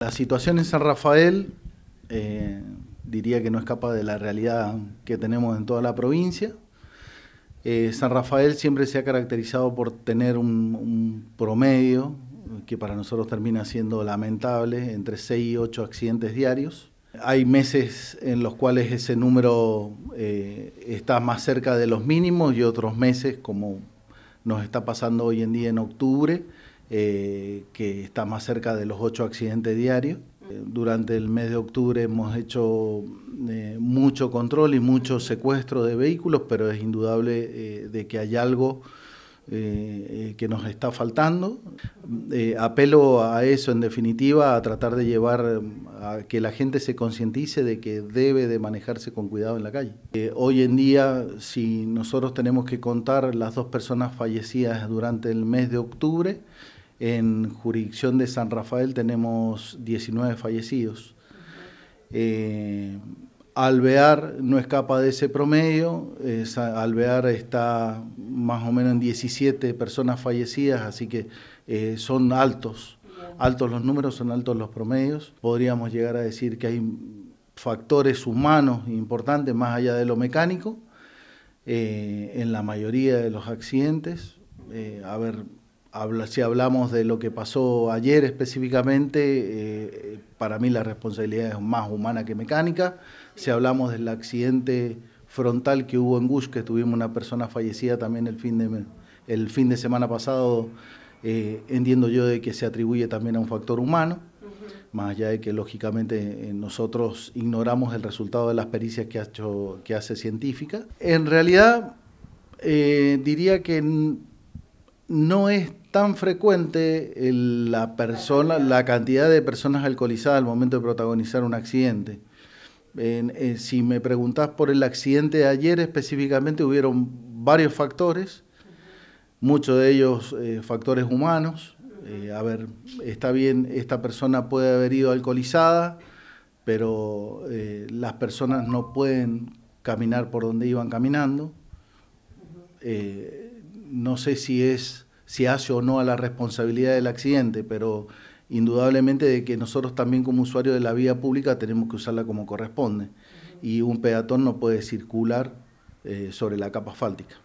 La situación en San Rafael eh, diría que no escapa de la realidad que tenemos en toda la provincia. Eh, San Rafael siempre se ha caracterizado por tener un, promedio que para nosotros termina siendo lamentable, entre 6 y 8 accidentes diarios. Hay meses en los cuales ese número eh, está más cerca de los mínimos y otros meses, como nos está pasando hoy en día en octubre, eh, que está más cerca de los ocho accidentes diarios. Eh, durante el mes de octubre hemos hecho eh, mucho control y mucho secuestro de vehículos, pero es indudable de que hay algo que nos está faltando. apelo a eso, en definitiva, a tratar de llevar a que la gente se concientice de que debe de manejarse con cuidado en la calle. hoy en día, si nosotros tenemos que contar las dos personas fallecidas durante el mes de octubre, en jurisdicción de San Rafael tenemos 19 fallecidos. Eh, Alvear no escapa de ese promedio, Alvear está más o menos en 17 personas fallecidas, así que eh, son altos, altos los números, son altos los promedios. Podríamos llegar a decir que hay factores humanos importantes más allá de lo mecánico eh, en la mayoría de los accidentes. a ver, si hablamos de lo que pasó ayer específicamente, eh, para mí la responsabilidad es más humana que mecánica. Si hablamos del accidente frontal que hubo en Gush, que tuvimos una persona fallecida también el fin de, el fin de semana pasado, eh, entiendo yo de que se atribuye también a un factor humano, más allá de que lógicamente eh, nosotros ignoramos el resultado de las pericias que, ha que hace científica. En realidad, diría que no es tan frecuente la persona, la cantidad de personas alcoholizadas al momento de protagonizar un accidente. Eh, si me preguntás por el accidente de ayer específicamente, hubieron varios factores, muchos de ellos eh, factores humanos. Eh, a ver, está bien, esta persona puede haber ido alcoholizada, pero las personas no pueden caminar por donde iban caminando. no sé si es si hace o no a la responsabilidad del accidente, pero indudablemente de que nosotros también como usuarios de la vía pública tenemos que usarla como corresponde. Y un peatón no puede circular eh, sobre la capa asfáltica.